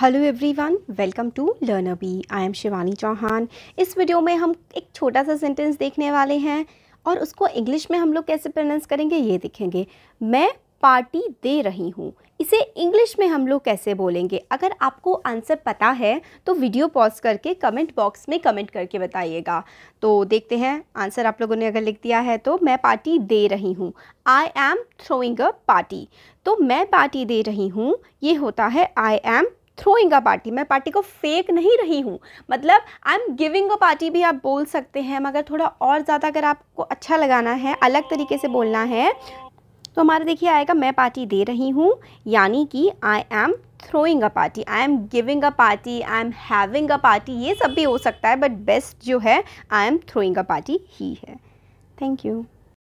hello everyone welcome to learner B I am Shivani Chauhan इस video में हम एक छोटा सा सेंटेंस देखने वाले हैं और उसको इंग्लिश में हम लोग कैसे प्रोनाउंस करेंगे ये देखेंगे मैं पार्टी दे रही हूँ इसे इंग्लिश में हम लोग कैसे बोलेंगे अगर आपको आंसर पता है तो वीडियो पॉज करके कमेंट बॉक्स में कमेंट करके बताइएगा तो देखते हैं आंसर आप लोगों ने अगर लिख दिया है तो मैं पार्टी दे रही हूँ I am throwing a party तो मैं पार्टी दे रही हूँ ये होता है I am throwing a party मैं पार्टी को फेक नहीं रही हूँ मतलब I am giving a party भी आप बोल सकते हैं मगर थोड़ा और ज़्यादा अगर आपको अच्छा लगाना है अलग तरीके से बोलना है तो हमारा देखिए आएगा मैं पार्टी दे रही हूँ यानी कि I am throwing a party I am giving a party I am having a party ये सब भी हो सकता है बट बेस्ट जो है I am throwing a party ही है थैंक यू